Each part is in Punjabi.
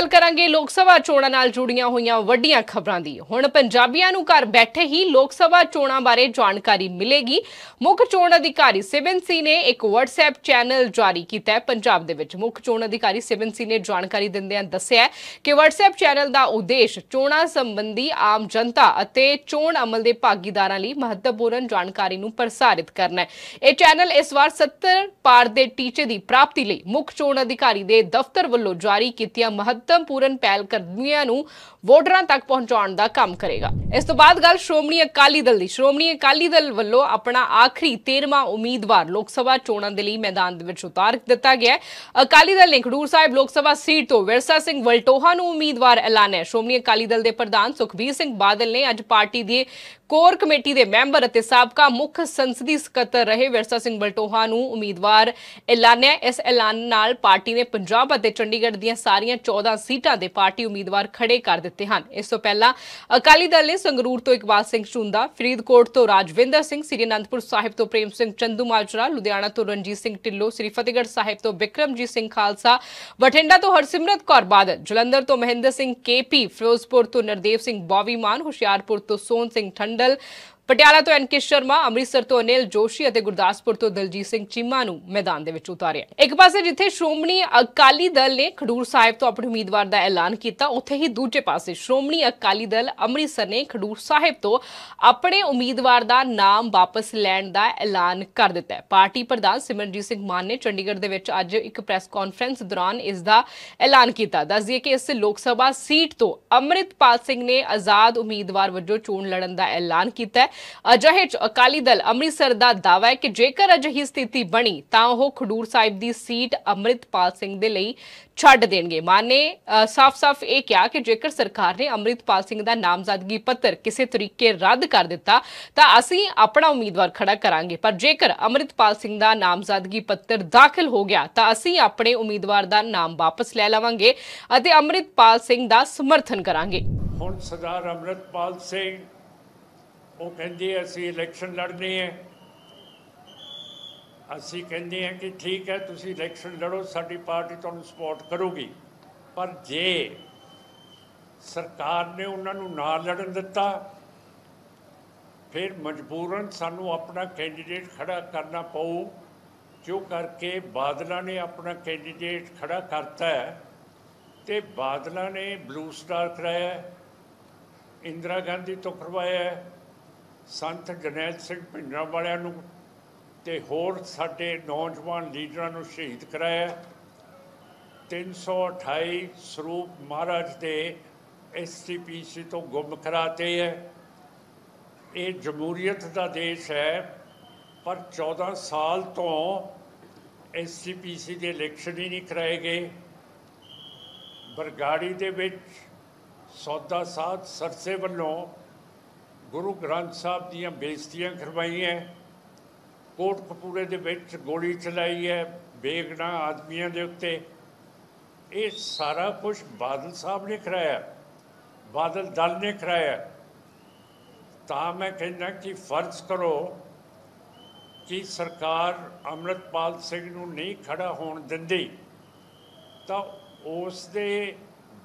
ਗੱਲ ਕਰਾਂਗੇ ਲੋਕ ਸਭਾ ਚੋਣਾਂ ਨਾਲ ਜੁੜੀਆਂ ਹੋਈਆਂ ਵੱਡੀਆਂ ਖਬਰਾਂ ਦੀ ਹੁਣ ਪੰਜਾਬੀਆਂ ਨੂੰ ਘਰ ਬੈਠੇ ਹੀ ਲੋਕ ਸਭਾ ਚੋਣਾਂ ਬਾਰੇ ਜਾਣਕਾਰੀ ਮਿਲੇਗੀ ਮੁੱਖ ਚੋਣ ਅਧਿਕਾਰੀ ਸਿਵਨ ਸੀ ਨੇ ਇੱਕ WhatsApp ਚੈਨਲ ਜਾਰੀ ਕੀਤਾ ਹੈ ਪੰਜਾਬ ਦੇ ਵਿੱਚ ਮੁੱਖ ਚੋਣ ਅਧਿਕਾਰੀ ਸਿਵਨ ਸੀ ਨੇ ਜਾਣਕਾਰੀ ਦਿੰਦਿਆਂ ਦੱਸਿਆ ਕਿ WhatsApp ਚੈਨਲ ਦਾ ਉਦੇਸ਼ ਚੋਣਾਂ ਸੰਬੰਧੀ ਆਮ ਜਨਤਾ ਅਤੇ ਚੋਣ ਅਮਲ ਦੇ ਭਾਗੀਦਾਰਾਂ ਲਈ ਮਹੱਤਵਪੂਰਨ ਜਾਣਕਾਰੀ ਨੂੰ ਪ੍ਰਸਾਰਿਤ ਕਰਨਾ ਹੈ ਇਹ ਚੈਨਲ ਇਸ ਵਾਰ 70 ਪਾਰ ਦੇ ਟੀਚੇ ਦੀ ਪ੍ਰਾਪਤੀ ਲਈ ਮੁੱਖ ਚੋਣ ਅਧਿਕਾਰੀ ਦੇ ਦਫ਼ਤਰ ਵੱਲੋਂ ਜਾਰੀ ਕੀਤੀਆਂ ਮਹੱਤਵ ਮਹੱਤਵਪੂਰਨ ਪਹਿਲਕਦਮੀਆਂ ਨੂੰ ਵੋਟਰਾਂ ਤੱਕ ਪਹੁੰਚਾਉਣ ਦਾ ਕੰਮ ਕਰੇਗਾ ਇਸ ਤੋਂ ਬਾਅਦ ਗੱਲ ਸ਼੍ਰੋਮਣੀ ਅਕਾਲੀ ਦਲ ਦੀ ਸ਼੍ਰੋਮਣੀ ਅਕਾਲੀ ਦਲ ਵੱਲੋਂ ਆਪਣਾ ਆਖਰੀ 13ਵਾਂ ਉਮੀਦਵਾਰ ਲੋਕ ਸਭਾ ਚੋਣਾਂ ਦੇ ਲਈ ਮੈਦਾਨ ਦੇ ਵਿੱਚ ਉਤਾਰ ਦਿੱਤਾ ਗਿਆ ਅਕਾਲੀ ਦਲ ਨੇ ਖਡੂਰ ਸਾਹਿਬ ਲੋਕ ਸਭਾ ਸੀਟ ਤੋਂ ਵਿਰਸਾ ਸਿੰਘ ਵਲਟੋਹਾ ਨੂੰ ਉਮੀਦਵਾਰ ਐਲਾਨਿਆ ਸ਼੍ਰੋਮਣੀ ਅਕਾਲੀ ਦਲ ਦੇ ਪ੍ਰਧਾਨ ਸੁਖਬੀਰ ਸਿੰਘ ਬਾਦਲ ਨੇ ਅੱਜ ਪਾਰਟੀ ਦੇ ਕੋਰ ਕਮੇਟੀ ਦੇ ਮੈਂਬਰ ਅਤੇ ਸਾਬਕਾ ਮੁੱਖ ਸੰਸਦੀ ਸਕੱਤਰ ਰਹੇ ਵਿਰਸਾ ਸਿੰਘ ਬਲਟੋਹਾ ਨੂੰ ਉਮੀਦਵਾਰ ਐਲਾਨਿਆ ਇਸ ਐਲਾਨ ਨਾਲ ਪਾਰਟੀ ਨੇ ਪੰਜਾਬ ਅਤੇ ਚੰਡੀਗੜ੍ਹ ਦੀਆਂ ਸਾਰੀਆਂ 14 ਸੀਟਾਂ ਦੇ ਪਾਰਟੀ ਉਮੀਦਵਾਰ ਖੜੇ ਕਰ ਦਿੱਤੇ ਹਨ ਇਸ ਤੋਂ ਪਹਿਲਾਂ ਅਕਾਲੀ ਦਲ ਨੇ ਸੰਗਰੂਰ ਤੋਂ ਇਕਬਾਲ ਸਿੰਘ ਚੁੰਦਾ ਫਰੀਦਕੋਟ ਤੋਂ ਰਾਜਵਿੰਦਰ ਸਿੰਘ ਸ੍ਰੀ ਅਨੰਦਪੁਰ ਸਾਹਿਬ ਤੋਂ ਪ੍ਰੇਮ ਸਿੰਘ ਚੰਦੂ ਮਾਜਰਾ ਲੁਧਿਆਣਾ ਤੋਂ ਰਣਜੀਤ ਸਿੰਘ ਢਿੱਲੋਂ ਸ੍ਰੀ ਫਤਿਹਗੜ੍ਹ ਸਾਹਿਬ ਤੋਂ ਵਿਕਰਮਜੀਤ ਸਿੰਘ ਖਾਲਸਾ ਬਠਿੰਡਾ ਤੋਂ ਹਰਸਿਮਰਤ ਕੌਰ ਬਾਦਲ ਜਲੰਧਰ ਤੋਂ ਮਹਿੰਦਰ ਸਿੰਘ ਕੇਪੀ ਫਿਰੋਜ਼ਪੁਰ ਤੋਂ ਨਰਦੇਵ ਸਿੰਘ ਬੌਵੀਮਾਨ ਹੁਸ਼ਿਆਰਪੁਰ ਤੋਂ ਸੋਨ ਸਿੰਘ ਠੰਡ मंडल ਪਟਿਆਲਾ ਤੋਂ ਐਨਕੇ ਸ਼ਰਮਾ ਅੰਮ੍ਰਿਤਸਰ ਤੋਂ ਅਨਿਲ ਜੋਸ਼ੀ ਅਤੇ ਗੁਰਦਾਸਪੁਰ ਤੋਂ ਦਲਜੀਤ ਸਿੰਘ ਚੀਮਾ ਨੂੰ ਮੈਦਾਨ ਦੇ ਵਿੱਚ ਉਤਾਰਿਆ ਇੱਕ ਪਾਸੇ ਜਿੱਥੇ ਸ਼੍ਰੋਮਣੀ ਅਕਾਲੀ ਦਲ ਨੇ ਖਡੂਰ ਸਾਹਿਬ ਤੋਂ ਆਪਣੇ ਉਮੀਦਵਾਰ ਦਾ ਐਲਾਨ ਕੀਤਾ ਉੱਥੇ ਹੀ ਦੂਜੇ ਪਾਸੇ ਸ਼੍ਰੋਮਣੀ ਅਕਾਲੀ ਦਲ ਅੰਮ੍ਰਿਤਸਰ ਨੇ ਖਡੂਰ ਸਾਹਿਬ ਤੋਂ ਆਪਣੇ ਉਮੀਦਵਾਰ ਦਾ ਨਾਮ ਵਾਪਸ ਲੈਣ ਦਾ ਐਲਾਨ ਕਰ ਦਿੱਤਾ ਹੈ ਪਾਰਟੀ ਪ੍ਰਧਾਨ ਸਿਮਰਜੀਤ ਸਿੰਘ ਮਾਨ ਨੇ ਚੰਡੀਗੜ੍ਹ ਦੇ ਵਿੱਚ ਅੱਜ ਇੱਕ ਪ੍ਰੈਸ ਕਾਨਫਰੰਸ ਦੌਰਾਨ ਇਸ ਦਾ ਐਲਾਨ ਕੀਤਾ ਦੱਸ ਦਈਏ ਕਿ ਇਸ ਲੋਕ ਸਭਾ ਸੀਟ ਤੋਂ ਅੰਮ੍ਰਿਤਪਾਲ ਸਿੰਘ ਨੇ ਆਜ਼ਾਦ ਉਮੀਦਵਾਰ ਵਜੋਂ ਚੋਣ ਲੜਨ ਦਾ ਐਲਾਨ ਕੀਤਾ ਹੈ ਅਜਿਹੇ ਚ ਅਕਾਲੀ ਦਲ ਅੰਮ੍ਰਿਤਸਰ ਦਾ ਦਾਅਵਾ ਹੈ ਕਿ ਜੇਕਰ ਅਜਿਹੀ ਸਥਿਤੀ ਬਣੀ ਤਾਂ ਉਹ ਖਡੂਰ ਸਾਹਿਬ ਦੀ ਸੀਟ ਅੰਮ੍ਰਿਤਪਾਲ ਸਿੰਘ ਦੇ ਲਈ ਛੱਡ ਦੇਣਗੇ ਮਾਨੇ ਸਾਫ਼-ਸਾਫ਼ ਇਹ ਕਿਹਾ ਕਿ ਜੇਕਰ ਸਰਕਾਰ ਨੇ ਅੰਮ੍ਰਿਤਪਾਲ ਸਿੰਘ ਦਾ ਨਾਮਜ਼ਦਗੀ ਪੱਤਰ ਕਿਸੇ ਤਰੀਕੇ ਰੱਦ ਕਰ ਦਿੱਤਾ ਤਾਂ ਅਸੀਂ ਆਪਣਾ ਉਮੀਦਵਾਰ ਖੜਾ ਕਰਾਂਗੇ ਪਰ ਜੇਕਰ ਅੰਮ੍ਰਿਤਪਾਲ ਸਿੰਘ ਦਾ ਨਾਮਜ਼ਦਗੀ ਪੱਤਰ ਦਾਖਲ ਹੋ ਗਿਆ ਤਾਂ ਅਸੀਂ ਆਪਣੇ ਉਮੀਦਵਾਰ ਦਾ ਨਾਮ ਵਾਪਸ ਲੈ ਲਵਾਂਗੇ ਅਤੇ ਅੰਮ੍ਰਿਤਪਾਲ ਸਿੰਘ ਦਾ ਸਮਰਥਨ ਕਰਾਂਗੇ ਹੁਣ ਸਰਦਾਰ ਅੰਮ੍ਰਿਤਪਾਲ ਸਿੰਘ ਉਹ ਕਹਿੰਦੇ ਅਸੀਂ ਇਲੈਕਸ਼ਨ ਲੜਨੀ ਹੈ ਅਸੀਂ ਕਹਿੰਦੇ ਹਾਂ ਕਿ ਠੀਕ ਹੈ ਤੁਸੀਂ ਇਲੈਕਸ਼ਨ ਲੜੋ ਸਾਡੀ ਪਾਰਟੀ ਤੁਹਾਨੂੰ ਸਪੋਰਟ ਕਰੂਗੀ ਪਰ ਜੇ ਸਰਕਾਰ ਨੇ ਉਹਨਾਂ ਨੂੰ ਨਾ ਲੜਨ ਦਿੱਤਾ ਫਿਰ ਮਜਬੂਰਨ ਸਾਨੂੰ ਆਪਣਾ ਕੈਂਡੀਡੇਟ ਖੜਾ ਕਰਨਾ ਪਊ ਜੋ ਕਰਕੇ ਬਾਦਲਾ ਨੇ ਆਪਣਾ ਕੈਂਡੀਡੇਟ ਖੜਾ ਕਰਤਾ ਹੈ ਤੇ ਬਾਦਲਾ ਨੇ ਬਲੂ ਸਟਾਰ ਕਰਾਇਆ ਇੰਦਰਾ ਗਾਂਧੀ ਤੋਂ ਕਰਵਾਇਆ ਸੰਤ ਜਨੈਤ ਸਿੰਘ ਭਿੰਡਰਾ ਵਾਲਿਆਂ ਨੂੰ ਤੇ ਹੋਰ ਸਾਡੇ ਨੌਜਵਾਨ ਲੀਡਰਾਂ ਨੂੰ ਸ਼ਹੀਦ ਕਰਾਇਆ 328 ਸਰੂਪ ਮਹਾਰਾਜ ਦੇ ਐਸਟੀਪੀਸੀ ਤੋਂ ਗੁੰਮ ਕਰਾਤੇ ਹੈ ਇਹ ਜਮਹੂਰੀਅਤ ਦਾ ਦੇਸ਼ ਹੈ ਪਰ 14 ਸਾਲ ਤੋਂ ਐਸਟੀਪੀਸੀ ਦੇ ਇਲੈਕਸ਼ਨ ਹੀ ਨਹੀਂ ਕਰਾਏ ਗਏ ਬਰਗਾੜੀ ਦੇ ਵਿੱਚ ਸੌਦਾ ਸਾਧ ਸਰਸੇ ਵੱਲੋਂ ਗੁਰੂ ਗ੍ਰੰਥ ਸਾਹਿਬ ਦੀਆਂ ਬੇਇੱਜ਼ਤੀਆਂ ਕਰਵਾਈਆਂ ਕੋਟ ਕਪੂਰੇ ਦੇ ਵਿੱਚ ਗੋਲੀ ਚਲਾਈ ਹੈ ਬੇਗਨਾ ਆਦਮੀਆਂ ਦੇ ਉੱਤੇ ਇਹ ਸਾਰਾ ਕੁਝ ਬਾਦਲ ਸਾਹਿਬ ਨੇ ਕਰਾਇਆ ਬਾਦਲ ਦਲ ਨੇ ਕਰਾਇਆ ਤਾਂ ਮੈਂ ਕਹਿੰਦਾ ਕਿ ਫਰਜ਼ ਕਰੋ ਕਿ ਸਰਕਾਰ ਅਮਰਤਪਾਲ ਸਿੰਘ ਨੂੰ ਨਹੀਂ ਖੜਾ ਹੋਣ ਦਿੰਦੀ ਤਾਂ ਉਸ ਦੇ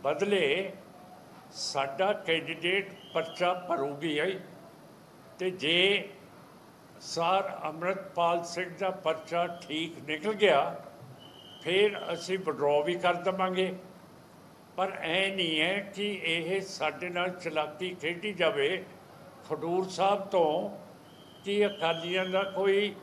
ਬਦਲੇ ਸਾਡਾ ਕੈਂਡੀਡੇਟ ਪਰਚਾ ਭਰੂਗੀ ਹੈ ਤੇ ਜੇ ਸਰ ਅਮਰਤਪਾਲ ਸਿੰਘ ਦਾ ਪਰਚਾ ਠੀਕ ਨਿਕਲ ਗਿਆ ਫਿਰ ਅਸੀਂ ਵਿਡਰਾਅ ਵੀ ਕਰ ਦਵਾਂਗੇ ਪਰ ਐ ਨਹੀਂ ਹੈ ਕਿ ਇਹ ਸਾਡੇ ਨਾਲ ਚਲਾਕੀ ਖੇਡੀ ਜਾਵੇ ਖਡੂਰ ਸਾਹਿਬ ਤੋਂ ਕਿ ਅਕਾਲੀਆਂ ਦਾ ਕੋਈ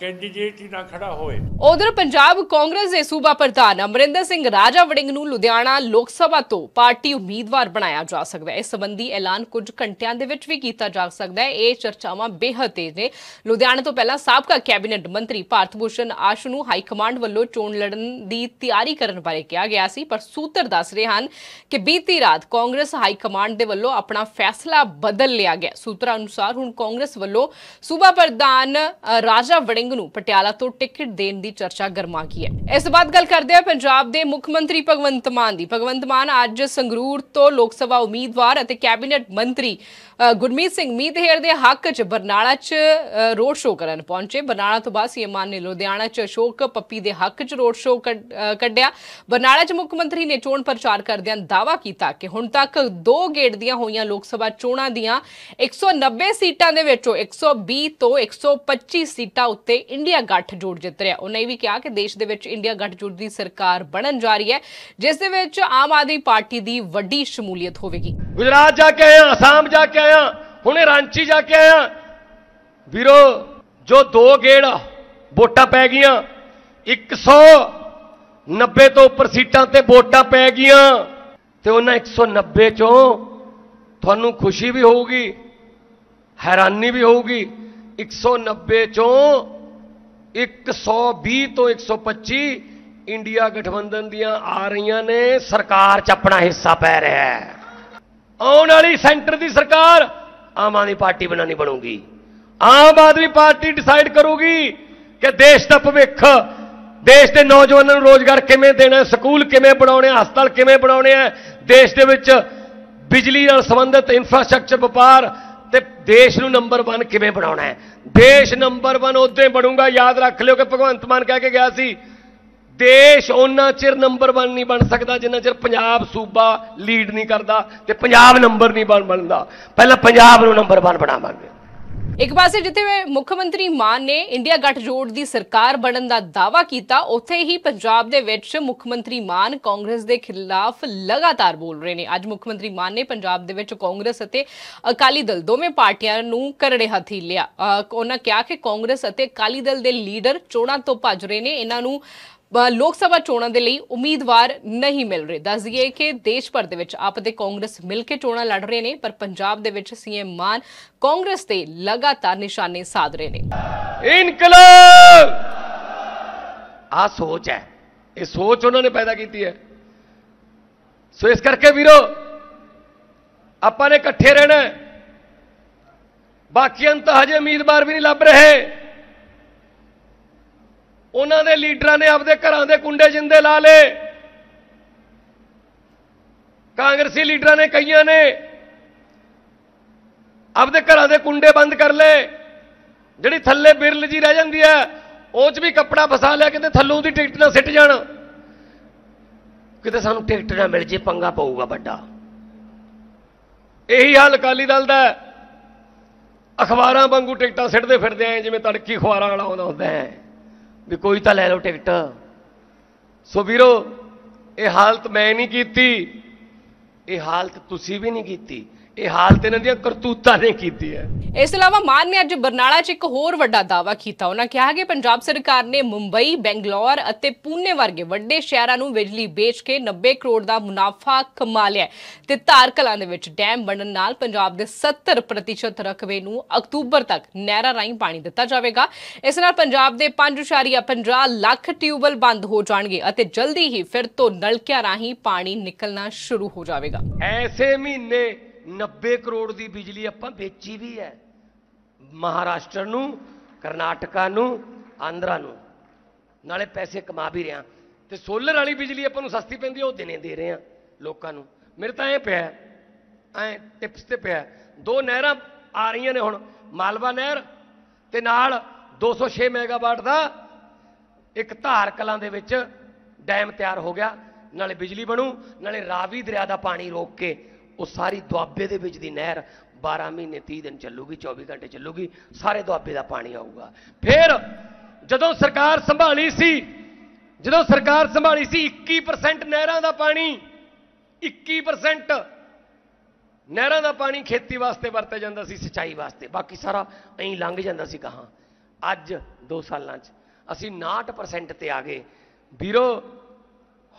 ਕੈਂਡੀਡੇਟ ਹੀ ਨਾ ਖੜਾ ਹੋਏ ਉਧਰ ਪੰਜਾਬ ਕਾਂਗਰਸ ਦੇ ਸੂਬਾ ਪ੍ਰਧਾਨ ਅਮਰਿੰਦਰ ਸਿੰਘ ਰਾਜਾ ਵੜਿੰਗ ਨੂੰ ਲੁਧਿਆਣਾ ਲੋਕ ਸਭਾ ਤੋਂ ਪਾਰਟੀ ਉਮੀਦਵਾਰ ਬਣਾਇਆ ਜਾ ਸਕਦਾ ਹੈ ਇਸ ਸੰਬੰਧੀ ਐਲਾਨ ਕੁਝ ਘੰਟਿਆਂ ਦੇ ਵਿੱਚ ਵੀ ਕੀਤਾ ਜਾ ਸਕਦਾ ਹੈ ਇਹ ਚਰਚਾਵਾਂ ਬੇਹੱਦ ਤੇਜ਼ ਨੇ ਲੁਧਿਆਣਾ ਤੋਂ ਪਹਿਲਾਂ ਸਾਬਕਾ ਕੈਬਨਿਟ ਮੰਤਰੀ ਭਾਰਤ ਭੂਸ਼ਣ ਆਸ਼ੂ ਨੂੰ ਹਾਈ ਕਮਾਂਡ ਵੱਲੋਂ ਚੋਣ ਲੜਨ ਦੀ ਤਿਆਰੀ ਕਰਨ ਬਾਰੇ ਕਿਹਾ ਗਿਆ ਸੀ ਪਰ ਸੂਤਰ ਦੱਸ ਰਹੇ ਹਨ ਕਿ ਬੀਤੀ ਰਾਤ ਕਾਂਗਰਸ ਹਾਈ ਕਮਾਂਡ ਦੇ ਵੱਲੋਂ ਆਪਣਾ ਫੈਸਲਾ ਬਦਲ ਲਿਆ ਗਿਆ ਸੂਤਰਾਂ ਅਨੁਸਾਰ ਹੁਣ ਕਾਂਗਰਸ ਵੱਲੋਂ ਸੂਬਾ ਪ੍ਰਧਾਨ ਰਾਜਾ ਵੜਿੰਗ ਸਿੰਘ ਨੂੰ ਪਟਿਆਲਾ ਤੋਂ ਟਿਕਟ ਦੇਣ ਦੀ ਚਰਚਾ ਗਰਮਾ ਗਈ ਹੈ ਇਸ ਬਾਤ ਗੱਲ ਕਰਦੇ ਹਾਂ ਪੰਜਾਬ ਦੇ ਮੁੱਖ ਮੰਤਰੀ ਭਗਵੰਤ ਮਾਨ ਦੀ ਭਗਵੰਤ ਮਾਨ ਅੱਜ ਸੰਗਰੂਰ ਤੋਂ ਲੋਕ ਸਭਾ ਉਮੀਦਵਾਰ ਅਤੇ ਕੈਬਨਿਟ ਮੰਤਰੀ ਗੁਰਮੀਤ ਸਿੰਘ ਮੀਤਹਿਰ ਦੇ ਹੱਕ 'ਚ ਬਰਨਾਲਾ 'ਚ ਰੋਡ ਸ਼ੋਅ ਕਰਨ ਪਹੁੰਚੇ ਬਰਨਾਲਾ ਤੋਂ ਬਾਅਦ ਸੀਐਮ ਨੇ ਲੁਧਿਆਣਾ 'ਚ ਅਸ਼ੋਕ ਪੱਪੀ ਦੇ ਹੱਕ 'ਚ ਰੋਡ ਸ਼ੋਅ ਕੱਢਿਆ ਬਰਨਾਲਾ 'ਚ ਮੁੱਖ ਮੰਤਰੀ ਨੇ ਚੋਣ ਪ੍ਰਚਾਰ ਕਰਦਿਆਂ ਦਾਵਾ ਕੀਤਾ ਕਿ ਹੁਣ ਤੱਕ ਦੋ ਗੇੜ ਦੀਆਂ ਹੋਈਆਂ ਲੋਕ ਸਭਾ ਚੋਣਾਂ ਦੀਆਂ 190 ਸੀਟਾਂ ਦੇ ਵਿੱਚੋਂ 120 ਤੋਂ 125 ਸੀਟਾਂ ਉੱਤੇ ਇੰਡੀਆ ਗੱਠ ਜੋੜ ਜਿੱਤ ਰਿਹਾ ਉਹਨੇ ਵੀ ਕਿਹਾ ਕਿ ਦੇਸ਼ ਦੇ ਵਿੱਚ ਇੰਡੀਆ ਗੱਠ ਜੋੜ ਦੀ ਸਰਕਾਰ ਬਣਨ ਜਾ ਰਹੀ ਹੈ ਜਿਸ ਦੇ ਵਿੱਚ ਆਮ ਆਦਮੀ ਪਾਰਟੀ ਦੀ ਵੱਡੀ ਸ਼ਮੂਲੀਅਤ ਹੋਵੇਗੀ ਗੁਜਰਾਤ ਜਾ ਕੇ ਆਸਾਮ ਜਾ ਕੇ ਆਇਆ ਹੁਣੇ ਰਾਂਚੀ ਜਾ ਕੇ ਆਇਆ ਵੀਰੋ ਜੋ ਦੋ ਗੇੜ ਵੋਟਾਂ ਪੈ ਗਈਆਂ 190 ਤੋਂ ਉੱਪਰ ਸੀਟਾਂ ਤੇ ਵੋਟਾਂ ਪੈ ਗਈਆਂ ਤੇ ਉਹਨਾਂ 190 ਚੋਂ ਤੁਹਾਨੂੰ ਖੁਸ਼ੀ ਵੀ ਹੋਊਗੀ ਹੈਰਾਨੀ ਵੀ ਹੋਊਗੀ 190 ਚੋਂ 120 ਤੋਂ 125 ਇੰਡੀਆ ਗਠਬੰਧਨ ਦੀਆਂ ਆ ਰਹੀਆਂ ਨੇ ਸਰਕਾਰ ਚ ਆਪਣਾ ਹਿੱਸਾ ਪੈ ਰਿਹਾ ਹੈ ਆਉਣ ਵਾਲੀ ਸੈਂਟਰ ਦੀ ਸਰਕਾਰ ਆਮ ਆਦਮੀ ਪਾਰਟੀ ਬਣਾਣੀ ਬਣੂਗੀ ਆਮ ਆਦਮੀ ਪਾਰਟੀ ਡਿਸਾਈਡ ਕਰੂਗੀ ਕਿ ਦੇਸ਼ ਦਾ ਭਵਿੱਖ ਦੇਸ਼ ਦੇ ਨੌਜਵਾਨਾਂ ਨੂੰ ਰੋਜ਼ਗਾਰ ਕਿਵੇਂ ਦੇਣਾ ਸਕੂਲ ਕਿਵੇਂ ਬਣਾਉਣੇ ਹਸਪਤਾਲ ਕਿਵੇਂ ਬਣਾਉਣੇ ਆ ਦੇਸ਼ ਦੇ ਵਿੱਚ ਬਿਜਲੀ ਨਾਲ ਸੰਬੰਧਿਤ ਇਨਫਰਾਸਟ੍ਰਕਚਰ ਵਪਾਰ ਤੇ ਦੇਸ਼ ਨੂੰ ਨੰਬਰ 1 ਕਿਵੇਂ ਬਣਾਉਣਾ ਹੈ ਦੇਸ਼ ਨੰਬਰ 1 ਉਹਦੇ ਬਣੂਗਾ ਯਾਦ ਰੱਖ ਲਿਓ ਕਿ ਭਗਵੰਤ ਮਾਨ ਕਹਿ ਕੇ ਗਿਆ ਸੀ ਦੇਸ਼ ਉਹਨਾਂ ਚਿਰ ਨੰਬਰ 1 ਨਹੀਂ ਬਣ ਸਕਦਾ ਜਿੰਨਾ ਚਿਰ ਪੰਜਾਬ ਸੂਬਾ ਲੀਡ ਨਹੀਂ ਕਰਦਾ ਤੇ ਪੰਜਾਬ ਨੰਬਰ ਨਹੀਂ ਬਣ ਬਣਦਾ ਪਹਿਲਾਂ ਪੰਜਾਬ ਨੂੰ ਨੰਬਰ 1 ਬਣਾਵਾਂਗੇ ਇੱਕ ਪਾਸੇ ਜਿੱਥੇ ਮੁੱਖ ਮੰਤਰੀ ਮਾਨ ਨੇ ਇੰਡੀਆ ਗੱਠਜੋੜ ਦੀ ਸਰਕਾਰ ਬਣਨ ਦਾ ਦਾਵਾ ਕੀਤਾ ਉੱਥੇ ਹੀ ਪੰਜਾਬ ਦੇ ਵਿੱਚ ਮੁੱਖ ਮੰਤਰੀ ਮਾਨ ਕਾਂਗਰਸ ਦੇ ਖਿਲਾਫ ਲਗਾਤਾਰ ਬੋਲ ਰਹੇ ਨੇ ਅੱਜ ਮੁੱਖ ਮੰਤਰੀ ਮਾਨ ਨੇ ਪੰਜਾਬ ਦੇ ਵਿੱਚ ਕਾਂਗਰਸ ਅਤੇ ਅਕਾਲੀ ਦਲ ਦੋਵੇਂ ਪਾਰਟੀਆਂ ਨੂੰ ਕਰੜੇ ਹੱਥੀ ਲਿਆ ਉਹਨਾਂ ਕਿਹਾ ਕਿ ਕਾਂਗਰਸ ਅਤੇ ਅਕਾਲੀ ਦਲ ਦੇ ਲੀਡਰ ਚੋਣਾਂ ਤੋਂ ਭੱਜ ਰਹੇ ਨੇ ਇਹਨਾਂ ਨੂੰ ਲੋਕ ਸਭਾ ਚੋਣਾਂ ਦੇ ਲਈ ਉਮੀਦਵਾਰ ਨਹੀਂ ਮਿਲ ਰਹੇ ਦੱਸ ਦਈਏ ਕਿ ਦੇਸ਼ ਭਰ ਦੇ ਵਿੱਚ ਆਪ ਦੇ ਕਾਂਗਰਸ ਮਿਲ ਕੇ ਚੋਣਾਂ ਲੜ ਰਹੇ ਨੇ ਪਰ ਪੰਜਾਬ ਦੇ ਵਿੱਚ ਸੀਐਮ ਮਾਨ ਕਾਂਗਰਸ ਤੇ ਲਗਾਤਾਰ ਨਿਸ਼ਾਨੇ ਸਾਧ ਰਹੇ ਨੇ ਇਨਕਲਾਬ ਆ ਸੋਚ ਹੈ ਇਹ ਸੋਚ ਉਹਨਾਂ ਨੇ ਪੈਦਾ ਕੀਤੀ ਹੈ ਸੋ ਇਸ ਕਰਕੇ ਵੀਰੋ ਆਪਾਂ ਨੇ ਇਕੱਠੇ ਰਹਿਣਾ ਬਾਕੀਆਂ ਤਾਂ ਹਜੇ ਉਮੀਦਵਾਰ ਵੀ ਨਹੀਂ ਲੱਭ ਰਹੇ ਉਹਨਾਂ ਦੇ ਲੀਡਰਾਂ ਨੇ ਆਪਦੇ ਘਰਾਂ ਦੇ ਕੁੰਡੇ ਜਿੰਦੇ ਲਾ ਲੇ ਕਾਂਗਰਸੀ ਲੀਡਰਾਂ ਨੇ ਕਈਆਂ ਨੇ ਆਪਦੇ ਘਰਾਂ ਦੇ ਕੁੰਡੇ ਬੰਦ ਕਰ ਲਏ ਜਿਹੜੀ ਥੱਲੇ ਬਿਰਲ ਜੀ ਰਹਿ ਜਾਂਦੀ ਹੈ ਉਹ 'ਚ ਵੀ ਕੱਪੜਾ ਫਸਾ ਲਿਆ ਕਿਤੇ ਥੱਲੋਂ ਦੀ ਟਿਕਟ ਨਾ ਸਿੱਟ ਜਾਣ ਕਿਤੇ ਸਾਨੂੰ ਟਿਕਟ ਨਾ ਮਿਲ ਜੇ ਪੰਗਾ ਪਊਗਾ ਵੱਡਾ ਇਹੀ ਹਾਲ ਅਕਾਲੀ ਦਲ ਦਾ ਅਖਬਾਰਾਂ ਵਾਂਗੂ ਟਿਕਟਾਂ ਸਿੱਟਦੇ ਫਿਰਦੇ ਆਂ ਜਿਵੇਂ ਤੜਕੀ ਖਵਾਰਾਂ ਵਾਲਾ ਆਉਂਦਾ ਹੁੰਦਾ ਹੈ ਵੀ ਕੋਈ ਤਾਂ ਲੈ ਲਓ ਟਿਕਟ ਸੋ ਵੀਰੋ ਇਹ ਹਾਲਤ ਮੈਂ ਨਹੀਂ ਕੀਤੀ ਇਹ ਹਾਲਤ ਤੁਸੀਂ ਵੀ ਨਹੀਂ ਕੀਤੀ ਇਹ ਹਾਲਤ ਇਹਨਾਂ ਦੀਆਂ ਕਰਤੂਤਾਂ ਨੇ ਕੀਤੀ ਹੈ ਇਸ ਤੋਂ ਇਲਾਵਾ ਮਾਨ ਨੇ ਅੱਜ ਬਰਨਾਲਾ 'ਚ ਇੱਕ ਹੋਰ ਵੱਡਾ ਦਾਵਾ ਕੀਤਾ ਉਹਨਾਂ ਕਿਹਾ ਕਿ ਪੰਜਾਬ ਸਰਕਾਰ ਨੇ ਮੁੰਬਈ ਬੈਂਗਲੌਰ ਅਤੇ ਪੂਨੇ ਵਰਗੇ ਵੱਡੇ ਸ਼ਹਿਰਾਂ ਨੂੰ ਬਿਜਲੀ ਵੇਚ ਕੇ 90 ਕਰੋੜ ਦਾ ਮੁਨਾਫਾ ਕਮਾ ਲਿਆ ਤੇ ਧਾਰਕਲਾਂ ਦੇ ਵਿੱਚ ਡੈਮ ਬਣਨ ਨਾਲ ਪੰਜਾਬ ਦੇ 70% ਰਕਵੇ ਨੂੰ ਅਕਤੂਬਰ ਤੱਕ ਨਹਿਰਾਂ ਰਾਹੀਂ ਪਾਣੀ ਦਿੱਤਾ ਜਾਵੇਗਾ ਇਸ ਨਾਲ ਪੰਜਾਬ ਦੇ 5.50 ਲੱਖ ਟਿਊਬਲ ਬੰਦ ਹੋ ਜਾਣਗੇ ਅਤੇ ਜਲਦੀ ਹੀ ਫਿਰ ਤੋਂ ਨਲਕਿਆਂ ਰਾਹੀਂ ਪਾਣੀ ਨਿਕਲਣਾ ਸ਼ੁਰੂ ਹੋ ਜਾਵੇਗਾ ਐਸੇ ਮਹੀਨੇ 90 ਕਰੋੜ ਦੀ ਬਿਜਲੀ ਆਪਾਂ ਵੇਚੀ ਵੀ ਹੈ ਮਹਾਰਾਸ਼ਟਰ ਨੂੰ ਕਰਨਾਟਕਾ ਨੂੰ ਆਂਧਰਾ ਨੂੰ ਨਾਲੇ ਪੈਸੇ ਕਮਾ ਵੀ ਰਿਆਂ ਤੇ ਸੋਲਰ ਵਾਲੀ ਬਿਜਲੀ ਆਪਾਂ ਨੂੰ ਸਸਤੀ ਪੈਂਦੀ ਉਹ ਦਿਨੇ ਦੇ ਰਹੇ ਆ ਲੋਕਾਂ ਨੂੰ ਮੇਰੇ ਤਾਂ ਐ ਪਿਆ ਐ ਟਿਪਸ ਤੇ ਪਿਆ ਦੋ ਨਹਿਰਾਂ ਆ ਰਹੀਆਂ ਨੇ ਹੁਣ ਮਾਲਵਾ ਨਹਿਰ ਤੇ ਨਾਲ 206 ਮੈਗਾਵਾਟ ਦਾ ਇੱਕ ਧਾਰ ਕਲਾਂ ਦੇ ਵਿੱਚ ਡੈਮ ਤਿਆਰ ਹੋ ਗਿਆ ਨਾਲੇ ਬਿਜਲੀ ਬਣੂ ਨਾਲੇ ਰਾਵੀ ਦਰਿਆ ਦਾ ਪਾਣੀ ਰੋਕ ਕੇ ਉਹ ਸਾਰੀ ਦੁਆਬੇ ਦੇ ਵਿੱਚ ਦੀ ਨਹਿਰ 12 ਮਹੀਨੇ 30 ਦਿਨ ਚੱਲੂਗੀ 24 ਘੰਟੇ ਚੱਲੂਗੀ ਸਾਰੇ ਦੁਆਬੇ ਦਾ ਪਾਣੀ ਆਊਗਾ ਫਿਰ ਜਦੋਂ ਸਰਕਾਰ ਸੰਭਾਲੀ ਸੀ ਜਦੋਂ ਸਰਕਾਰ ਸੰਭਾਲੀ ਸੀ 21% ਨਹਿਰਾਂ ਦਾ ਪਾਣੀ 21% ਨਹਿਰਾਂ ਦਾ ਪਾਣੀ ਖੇਤੀ ਵਾਸਤੇ ਵਰਤਿਆ ਜਾਂਦਾ ਸੀ ਸਿੰਚਾਈ ਵਾਸਤੇ ਬਾਕੀ ਸਾਰਾ ਐਂ ਲੰਘ ਜਾਂਦਾ ਸੀ ਕਹਾਂ ਅੱਜ 2 ਸਾਲਾਂ 'ਚ ਅਸੀਂ 69% ਤੇ ਆ ਗਏ ਵੀਰੋ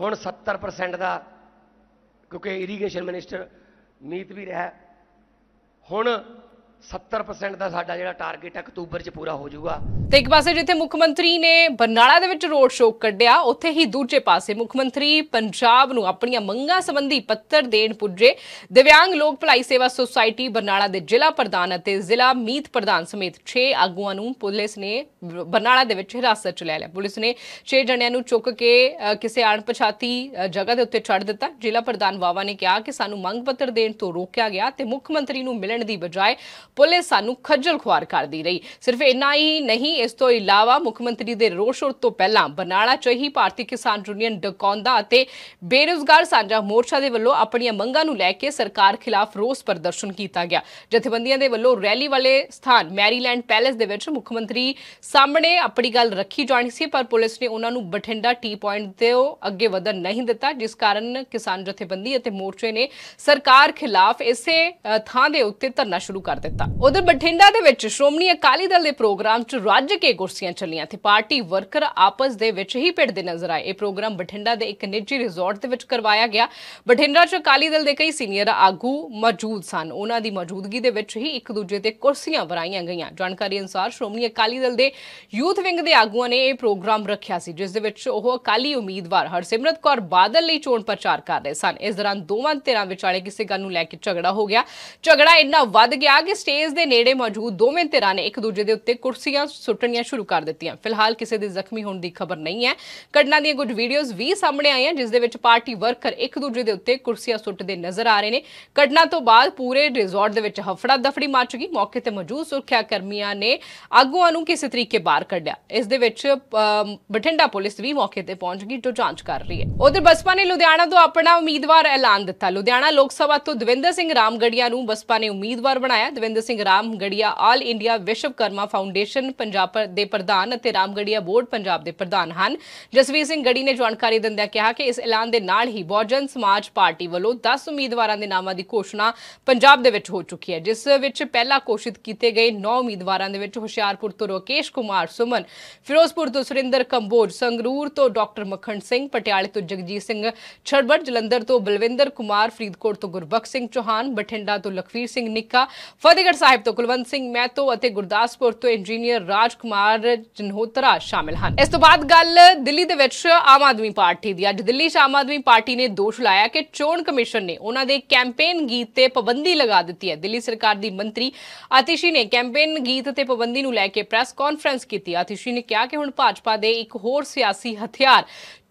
ਹੁਣ 70% ਦਾ ਕਿਉਂਕਿ ਇਰੀਗੇਸ਼ਨ ਮਿਨਿਸਟਰ ਨੀਤ ਵੀ ਰਿਹਾ ਹੁਣ 70% ਦਾ ਸਾਡਾ ਜਿਹੜਾ ਟਾਰਗੇਟ ਹੈ ਅਕਤੂਬਰ 'ਚ ਪੂਰਾ ਹੋ ਜਾਊਗਾ ਤੇ ਇੱਕ ਪਾਸੇ ਜਿੱਥੇ ਮੁੱਖ ਮੰਤਰੀ ਨੇ ਬਰਨਾਲਾ ਦੇ ਵਿੱਚ ਰੋਡ ਸ਼ੋਅ ਕੱਢਿਆ ਉੱਥੇ ਹੀ ਦੂਜੇ ਪਾਸੇ ਮੁੱਖ ਮੰਤਰੀ ਪੰਜਾਬ ਨੂੰ ਆਪਣੀਆਂ ਮੰਗਾਂ ਸੰਬੰਧੀ ਪੱਤਰ ਦੇਣ ਪੁੱਜੇ ਦਿਵਿਆਂਗ ਲੋਕ ਭਲਾਈ ਸੇਵਾ ਸੁਸਾਇਟੀ ਬਰਨਾਲਾ ਦੇ ਜ਼ਿਲ੍ਹਾ ਪ੍ਰਧਾਨ ਅਤੇ ਜ਼ਿਲ੍ਹਾ ਮੀਤ ਪ੍ਰਧਾਨ ਸਮੇਤ 6 ਆਗੂਆਂ ਨੂੰ ਪੁਲਿਸ ਨੇ ਬਰਨਾਲਾ ਦੇ ਵਿੱਚ ਹਿਰਾਸਤ 'ਚ ਲੈ ਲਿਆ ਪੁਲਿਸ ਨੇ 6 ਜਣਿਆਂ ਨੂੰ ਚੁੱਕ ਕੇ ਕਿਸੇ ਅਣਪਛਾਤੀ ਜਗ੍ਹਾ ਦੇ ਉੱਤੇ ਛੱਡ ਦਿੱਤਾ ਜ਼ਿਲ੍ਹਾ ਪ੍ਰਧਾਨ ਵਾਵਾ ਨੇ ਕਿਹਾ ਕਿ ਸਾਨੂੰ ਮੰਗ ਪੱਤਰ ਦੇਣ ਤੋਂ ਰੋਕਿਆ ਗਿਆ ਤੇ ਮੁੱਖ ਮੰਤਰੀ ਨੂੰ ਮਿਲਣ ਦੀ ਬਜਾਏ ਪੁਲਿਸ ਸਾਨੂੰ ਖੱਜਲ ਖੁਆਰ ਕਰਦੀ ਰਹੀ ਸਿਰਫ ਇੰਨਾ ਹੀ ਨਹੀਂ ਇਸ ਤੋਂ ਇਲਾਵਾ ਮੁੱਖ ਮੰਤਰੀ ਦੇ ਰੋਸ਼ ਤੋਂ ਪਹਿਲਾਂ ਬਨਾਲਾ ਚ ਹੀ ਭਾਰਤੀ ਕਿਸਾਨ ਯੂਨੀਅਨ ਡਕੌਂਦਾ ਅਤੇ ਬੇਰੋਜ਼ਗਾਰ ਸਾਂਝਾ ਮੋਰਚਾ ਦੇ ਵੱਲੋਂ ਆਪਣੀਆਂ ਮੰਗਾਂ ਨੂੰ ਲੈ ਕੇ ਸਰਕਾਰ ਖਿਲਾਫ ਰੋਸ ਪ੍ਰਦਰਸ਼ਨ ਕੀਤਾ ਗਿਆ ਜਥੇਬੰਦੀਆਂ ਦੇ ਵੱਲੋਂ ਰੈਲੀ ਵਾਲੇ ਸਥਾਨ ਮੈਰੀਲੈਂਡ ਪੈਲੇਸ ਦੇ ਵਿੱਚ ਮੁੱਖ ਮੰਤਰੀ ਸਾਹਮਣੇ ਆਪਣੀ ਗੱਲ ਰੱਖੀ ਜਾਣੀ ਸੀ ਪਰ ਪੁਲਿਸ ਨੇ ਉਹਨਾਂ ਨੂੰ ਬਠਿੰਡਾ ਟੀ ਪੁਆਇੰਟ ਤੇ ਅੱਗੇ ਵਧਣ ਨਹੀਂ ਦਿੱਤਾ ਜਿਸ ਕਾਰਨ ਕਿਸਾਨ ਜਥੇਬੰਦੀ ਅਤੇ ਮੋਰਚੇ ਨੇ ਸਰਕਾਰ ਖਿਲਾਫ ਇਸੇ ਥਾਂ ਦੇ ਉੱਤੇ ਧਰਨਾ ਸ਼ੁਰੂ ਕਰ ਦਿੱਤਾ ਦਿੱਤਾ ਉਧਰ ਬਠਿੰਡਾ ਦੇ ਵਿੱਚ ਸ਼੍ਰੋਮਣੀ ਅਕਾਲੀ ਦਲ ਦੇ ਪ੍ਰੋਗਰਾਮ 'ਚ ਰੱਜ ਕੇ ਕੁਰਸੀਆਂ ਚੱਲੀਆਂ ਤੇ ਪਾਰਟੀ ਵਰਕਰ ਆਪਸ ਦੇ ਵਿੱਚ ਹੀ ਭਿੜਦੇ ਨਜ਼ਰ ਆਏ ਇਹ ਪ੍ਰੋਗਰਾਮ ਬਠਿੰਡਾ ਦੇ ਇੱਕ ਨਿੱਜੀ ਰਿਜ਼ੋਰਟ ਦੇ ਵਿੱਚ ਕਰਵਾਇਆ ਗਿਆ ਬਠਿੰਡਾ 'ਚ ਅਕਾਲੀ ਦਲ ਦੇ ਕਈ ਸੀਨੀਅਰ ਆਗੂ ਮੌਜੂਦ ਸਨ ਉਹਨਾਂ ਦੀ ਮੌਜੂਦਗੀ ਦੇ ਵਿੱਚ ਹੀ ਇੱਕ ਦੂਜੇ ਤੇ ਕੁਰਸੀਆਂ ਵਰਾਈਆਂ ਗਈਆਂ ਜਾਣਕਾਰੀ ਅਨੁਸਾਰ ਸ਼੍ਰੋਮਣੀ ਅਕਾਲੀ ਦਲ ਦੇ ਯੂਥ ਵਿੰਗ ਦੇ ਆਗੂਆਂ ਨੇ ਇਹ ਪ੍ਰੋਗਰਾਮ ਰੱਖਿਆ ਸੀ ਜਿਸ ਦੇ ਵਿੱਚ ਉਹ ਅਕਾਲੀ ਉਮੀਦਵਾਰ ਹਰਸਿਮਰਤ ਕੌਰ ਬਾਦਲ ਲਈ ਚੋਣ ਪ੍ਰਚਾਰ ਕਰ ਰਹੇ ਸਨ ਇਸ ਦੌਰਾਨ ਦੋਵਾਂ ਧਿਰਾਂ ਵਿਚਾਲੇ ਕਿਸੇ ਗੱਲ ਨੂੰ ਲੈ ਕੇ ਝਗੜਾ ਹੋ ਗਿਆ ਝਗੜਾ ਇੰਨਾ ਵੱਧ ਗਿਆ ਕਿ ਸਟੇਜ ਦੇ ਨੇੜੇ ਮੌਜੂਦ ਦੋਵੇਂ ਧਿਰਾਂ ਨੇ ਇੱਕ ਦੂਜੇ ਦੇ ਉੱਤੇ ਕੁਰਸੀਆਂ ਸੁੱਟਣੀਆਂ ਸ਼ੁਰੂ ਕਰ ਦਿੱਤੀਆਂ ਫਿਲਹਾਲ ਕਿਸੇ ਦੇ ਜ਼ਖਮੀ ਹੋਣ ਦੀ ਖਬਰ ਨਹੀਂ ਹੈ ਘਟਨਾ ਦੀਆਂ ਕੁਝ ਵੀਡੀਓਜ਼ ਵੀ ਸਾਹਮਣੇ ਆਈਆਂ ਜਿਸ ਦੇ ਵਿੱਚ ਪਾਰਟੀ ਵਰਕਰ ਇੱਕ ਦੂਜੇ ਦੇ ਉੱਤੇ ਕੁਰਸੀਆਂ ਸੁੱਟਦੇ ਨਜ਼ਰ ਆ ਰਹੇ ਨੇ ਘਟਨਾ ਤੋਂ ਬਾਅਦ ਪੂਰੇ ਰਿਜ਼ੋਰਟ ਦੇ ਵਿੱਚ ਹਫੜਾ ਦਫੜੀ ਮਚ ਗਈ ਮੌਕੇ ਤੇ ਮੌਜੂਦ ਸੁਰੱਖਿਆ ਕਰਮੀਆਂ ਨੇ ਆਗੂਆਂ ਨੂੰ ਕਿਸੇ ਤਰੀਕੇ ਬਾਹਰ ਕੱਢਿਆ ਇਸ ਦੇ ਵਿੱਚ ਬਠਿੰਡਾ ਪੁਲਿਸ ਵੀ ਮੌਕੇ ਤੇ ਪਹੁੰਚ ਗਈ ਜੋ ਜਾਂਚ ਕਰ ਰਹੀ ਹੈ ਉਧਰ ਬਸਪਾ ਨੇ ਲੁਧਿਆਣਾ ਤੋਂ ਆਪਣਾ ਉਮੀਦਵਾਰ ਐਲਾਨ ਦਿੱਤਾ ਲੁਧਿਆਣਾ ਲੋਕ ਸਭਾ ਤੋਂ ਦਵਿੰਦਰ ਸਿੰਘ ਰਾਮਗੜੀਆ ਨੂੰ ਬਸਪਾ ਨੇ ਉਮੀਦਵਾਰ ਬਣਾਇਆ Davinder Sukhwinder Singh Ramgarhia all India Vishwakarma foundation Punjab ਦੇ ਪ੍ਰਧਾਨ ਅਤੇ ਰਾਮਗੜੀਆ ਬੋਰਡ ਪੰਜਾਬ ਦੇ ਪ੍ਰਧਾਨ ਹਨ ਜਸਵੀਰ ਸਿੰਘ ਗੜੀ ਨੇ ਜਾਣਕਾਰੀ ਦਿੰਦਿਆਂ ਕਿਹਾ ਕਿ ਇਸ ਐਲਾਨ ਦੇ ਨਾਲ ਹੀ ਬਹੁਜਨ ਸਮਾਜ ਪਾਰਟੀ ਵੱਲੋਂ 10 ਉਮੀਦਵਾਰਾਂ ਦੇ ਨਾਮਾਂ ਦੀ ਘੋਸ਼ਣਾ ਪੰਜਾਬ ਦੇ ਵਿੱਚ ਹੋ ਚੁੱਕੀ ਹੈ ਜਿਸ ਵਿੱਚ ਪਹਿਲਾਂ ਘੋਸ਼ਿਤ ਕੀਤੇ ਗਏ 9 ਉਮੀਦਵਾਰਾਂ ਦੇ ਵਿੱਚ ਹੁਸ਼ਿਆਰਪੁਰ ਤੋਂ ਰੋਕੇਸ਼ ਕੁਮਾਰ ਸੁਮਨ ਫਿਰੋਜ਼ਪੁਰ ਤੋਂ ਸੁਰਿੰਦਰ ਕੰਬੋਜ ਸੰਗਰੂਰ ਤੋਂ ਡਾਕਟਰ ਮੱਖਣ ਸਿੰਘ ਪਟਿਆਲੇ ਤੋਂ ਜਗਜੀਤ ਸਿੰਘ ਛੜਬੜ ਜਲੰਧਰ ਤੋਂ ਬਲਵਿੰਦਰ ਕੁਮਾਰ ਫਰੀਦਕੋਟ ਤੋਂ ਗੁਰਬਖਸ਼ ਸਿੰਘ ਚੋਹਾਨ ਬਠਿੰਡਾ ਤੋਂ ਲਖਵੀਰ ਸਿੰਘ ਨਿੱਕਾ ਫਤਿਹਗੜ੍ਹ ਫਤਿਹਗੜ੍ਹ ਸਾਹਿਬ ਤੋਂ ਕੁਲਵੰਤ ਸਿੰਘ ਮਹਿਤੋ ਅਤੇ ਗੁਰਦਾਸਪੁਰ ਤੋਂ ਇੰਜੀਨੀਅਰ ਰਾਜਕੁਮਾਰ ਜਨਹੋਤਰਾ ਸ਼ਾਮਿਲ ਹਨ ਇਸ ਤੋਂ ਬਾਅਦ ਗੱਲ ਦਿੱਲੀ ਦੇ ਵਿੱਚ ਆਮ ਆਦਮੀ ਪਾਰਟੀ ਦੀ ਅੱਜ ਦਿੱਲੀ ਆਮ ਆਦਮੀ ਪਾਰਟੀ ਨੇ ਦੋਸ਼ ਲਾਇਆ ਕਿ ਚੋਣ ਕਮਿਸ਼ਨ ਨੇ ਉਹਨਾਂ ਦੇ ਕੈਂਪੇਨ ਗੀਤ ਤੇ ਪਾਬੰਦੀ ਲਗਾ ਦਿੱਤੀ ਹੈ ਦਿੱਲੀ ਸਰਕਾਰ ਦੀ ਮੰਤਰੀ ਆਤਿਸ਼ੀ ਨੇ ਕੈਂਪੇਨ ਗੀਤ ਤੇ ਪਾਬੰਦੀ ਨੂੰ ਲੈ ਕੇ ਪ੍ਰੈਸ ਕਾਨਫਰੰਸ ਕੀਤੀ ਆਤਿਸ਼ੀ ਨੇ ਕਿਹਾ ਕਿ ਹੁਣ ਭਾਜਪਾ ਦੇ ਇੱਕ ਹੋਰ ਸਿਆਸੀ ਹਥਿਆਰ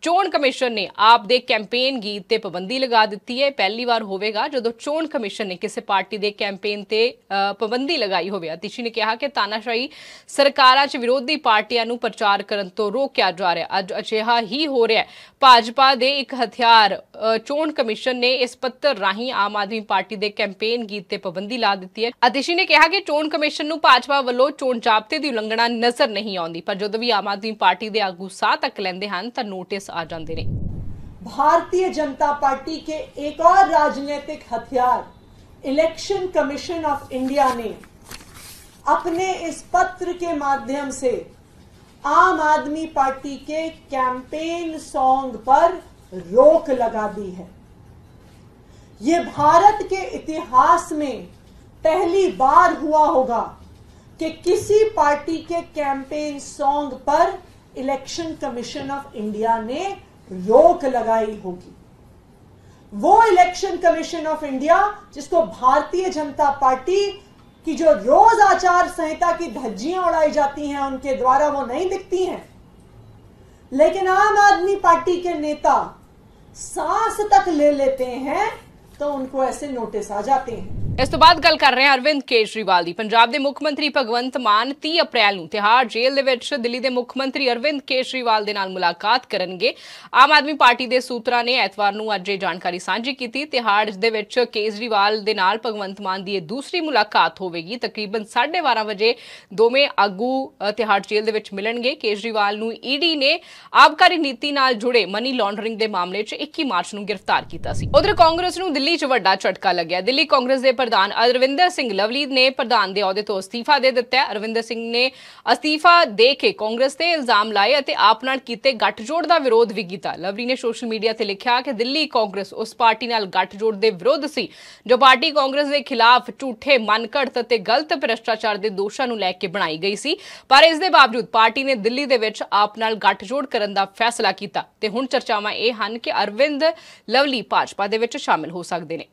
ਚੋਣ ਕਮਿਸ਼ਨ ਨੇ ਆਪ ਦੇ ਕੈਂਪੇਨ ਗੀਤ ਤੇ ਪਾਬੰਦੀ ਲਗਾ ਦਿੱਤੀ ਹੈ ਪਹਿਲੀ ਵਾਰ ਹੋਵੇਗਾ ਜਦੋਂ ਚੋਣ ਕਮਿਸ਼ਨ ਨੇ ਕਿਸੇ ਪਾਰਟੀ ਦੇ ਕੈਂਪੇਨ ਤੇ ਪਾਬੰਦੀ ਲਗਾਈ ਹੋਵੇ ਅਤਿਸ਼ੀ ਨੇ ਕਿਹਾ ਕਿ ਤਾਨਾਸ਼ਾਹੀ ਸਰਕਾਰਾਂ 'ਚ ਵਿਰੋਧੀ ਪਾਰਟੀਆਂ ਨੂੰ ਪ੍ਰਚਾਰ ਕਰਨ ਤੋਂ ਰੋਕਿਆ ਜਾ ਰਿਹਾ ਅੱਜ ਅਜਿਹਾ ਹੀ ਹੋ ਰਿਹਾ ਹੈ ਭਾਜਪਾ ਦੇ ਇੱਕ ਹਥਿਆਰ ਚੋਣ ਕਮਿਸ਼ਨ ਨੇ ਇਸ ਪੱਤਰ ਰਾਹੀਂ ਆਮ ਆਦਮੀ ਪਾਰਟੀ ਦੇ ਕੈਂਪੇਨ ਗੀਤ ਤੇ ਪਾਬੰਦੀ ਲਾ ਦਿੱਤੀ ਹੈ ਅਤਿਸ਼ੀ ਨੇ ਕਿਹਾ ਕਿ ਚੋਣ ਕਮਿਸ਼ਨ ਨੂੰ ਭਾਜਪਾ ਵੱਲੋਂ ਚੋਣ ਜ਼ਾਬਤੇ ਦੀ ਉਲੰਘਣਾ ਨਜ਼ਰ ਨਹੀਂ ਆਉਂਦੀ ਪਰ ਜਦੋਂ ਵੀ ਆਮ ਆਦਮੀ ਪਾਰਟੀ ਦੇ ਆਗੂ ਸਾਹ ਤੱਕ ਲੈਂਦੇ ਹਨ ਤਾਂ ਨੋਟਿਸ आ जाते ने भारतीय जनता पार्टी के एक और राजनीतिक हथियार इलेक्शन कमीशन ऑफ इंडिया ने अपने इस पत्र के माध्यम से आम आदमी पार्टी के कैंपेन सॉन्ग पर रोक लगा दी है ये भारत के इतिहास में पहली बार हुआ होगा कि किसी पार्टी के कैंपेन सॉन्ग पर इलेक्शन कमीशन ऑफ इंडिया ने रोक लगाई होगी वो इलेक्शन कमीशन ऑफ इंडिया जिसको भारतीय जनता पार्टी की जो रोज आचार संहिता की धज्जियां उड़ाई जाती हैं उनके द्वारा वो नहीं दिखती हैं लेकिन आम आदमी पार्टी के नेता सांस तक ले लेते हैं तो उनको ऐसे नोटिस आ जाते हैं ਇਸ ਤੋਂ ਬਾਅਦ ਗੱਲ ਕਰ ਰਹੇ ਹਾਂ ਅਰਵਿੰਦ ਕੇਜਰੀਵਾਲ ਦੀ ਪੰਜਾਬ ਦੇ ਮੁੱਖ ਮੰਤਰੀ ਭਗਵੰਤ ਮਾਨ 30 ਅਪ੍ਰੈਲ ਨੂੰ ਤਿਹਾੜ ਜੇਲ੍ਹ ਦੇ ਵਿੱਚ ਦਿੱਲੀ ਦੇ ਮੁੱਖ ਮੰਤਰੀ ਅਰਵਿੰਦ ਕੇਜਰੀਵਾਲ ਦੇ ਨਾਲ ਮੁਲਾਕਾਤ ਕਰਨਗੇ ਆਮ ਆਦਮੀ ਪਾਰਟੀ ਦੇ ਸੂਤਰਾਂ ਨੇ ਐਤਵਾਰ ਨੂੰ ਅੱਜ ਇਹ ਜਾਣਕਾਰੀ ਸਾਂਝੀ ਕੀਤੀ ਤਿਹਾੜ ਦੇ ਵਿੱਚ ਕੇਜਰੀਵਾਲ ਦੇ ਨਾਲ ਭਗਵੰਤ ਮਾਨ ਦੀ ਇਹ ਦੂਸਰੀ ਮੁਲਾਕਾਤ ਹੋਵੇਗੀ ਤਕਰੀਬਨ 12:30 ਵਜੇ ਦੋਵੇਂ ਆਗੂ ਤਿਹਾੜ ਜੇਲ੍ਹ ਦੇ ਵਿੱਚ ਮਿਲਣਗੇ ਕੇਜਰੀਵਾਲ ਨੂੰ ਈਡੀ e ਨੇ ਆਬਕਾਰੀ ਨੀਤੀ ਨਾਲ ਜੁੜੇ ਮਨੀ ਲਾਂਡਰਿੰਗ ਦੇ ਮਾਮਲੇ 'ਚ 21 ਮਾਰਚ ਨੂੰ ਗ੍ਰਿਫਤਾਰ ਕੀਤਾ ਸੀ ਉਧਰ ਕਾਂਗਰਸ ਨੂੰ ਦਿੱਲੀ 'ਚ ਵੱਡਾ ਝਟਕਾ ਲੱਗਿਆ ਦਿੱਲੀ ਕਾਂਗਰਸ ਦੇ ਪ੍ਰਧਾਨ ਅਰਵਿੰਦਰ ਸਿੰਘ ਲਵਲੀ ਨੇ ਪ੍ਰਧਾਨ ਦੇ ਅਹੁਦੇ ਤੋਂ ਅਸਤੀਫਾ ਦੇ ਦਿੱਤਾ ਹੈ ਅਰਵਿੰਦਰ ਸਿੰਘ ਨੇ ਅਸਤੀਫਾ ਦੇ ਕੇ ਕਾਂਗਰਸ ਤੇ ਇਲਜ਼ਾਮ ਲਾਏ ਅਤੇ ਆਪ ਨਾਲ ਕੀਤੇ ਗੱਠਜੋੜ ਦਾ ਵਿਰੋਧ ਵੀ ਕੀਤਾ ਲਵਲੀ ਨੇ ਸੋਸ਼ਲ ਮੀਡੀਆ ਤੇ ਲਿਖਿਆ ਕਿ ਦਿੱਲੀ ਕਾਂਗਰਸ ਉਸ ਪਾਰਟੀ ਨਾਲ ਗੱਠਜੋੜ ਦੇ ਵਿਰੋਧ ਸੀ ਜੋ ਪਾਰਟੀ ਕਾਂਗਰਸ ਦੇ ਖਿਲਾਫ ਝੂਠੇ ਮਨਕੜਤ ਅਤੇ ਗਲਤ ਭ੍ਰਿਸ਼ਟਾਚਾਰ ਦੇ ਦੋਸ਼ਾਂ ਨੂੰ ਲੈ ਕੇ ਬਣਾਈ ਗਈ ਸੀ ਪਰ ਇਸ ਦੇ ਬਾਵਜੂਦ ਪਾਰਟੀ ਨੇ ਦਿੱਲੀ ਦੇ ਵਿੱਚ ਆਪ ਨਾਲ ਗੱਠਜੋੜ ਕਰਨ ਦਾ ਫੈਸਲਾ ਕੀਤਾ ਤੇ ਹੁਣ ਚਰਚਾਵਾਂ ਇਹ ਹਨ ਕਿ ਅਰਵਿੰਦ ਲਵਲੀ ਭਾਜਪਾ ਦੇ ਵਿੱਚ ਸ਼ਾਮਿਲ ਹੋ ਸਕਦੇ ਨੇ